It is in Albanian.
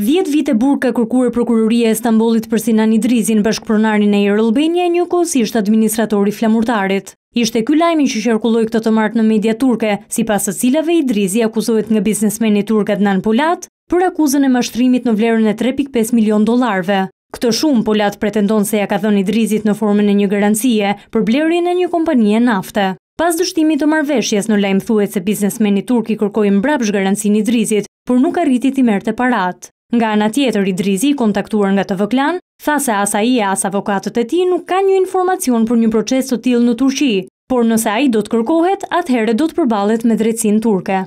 10 vite burka kërkuar prokuroria e Stambollit për Sinan Idrizi në bashkëpronarin e Erlbenia e një kohës ishtë administratori flamurtarit. Ishte ky lajmi që qarkulloi këtë të martë në media turke, si pasë të cilave Idrizi akuzohet nga biznesmeni turka Dnan Polat për akuzën e mashtrimit në vlerën e 3.5 milion dolarve. Këtë shumë, Polat pretendon se ja ka dhoni Idrizit në formën e një garancije për blerën e një kompanije nafte. Pas dështimi të marveshjes në lajmë thuet se biznesmeni turki kërkojnë mbrapsh garancin Idrizit, por nuk arriti të i merte parat. Nga ana tjetër i Drizi kontaktuar nga TV Klan, tha se asa i e as avokatët e tij nuk kanë një informacion për një proces të tillë në Turqi, por nëse ai do të kërkohet, atëherë do të përballet me drecin turke.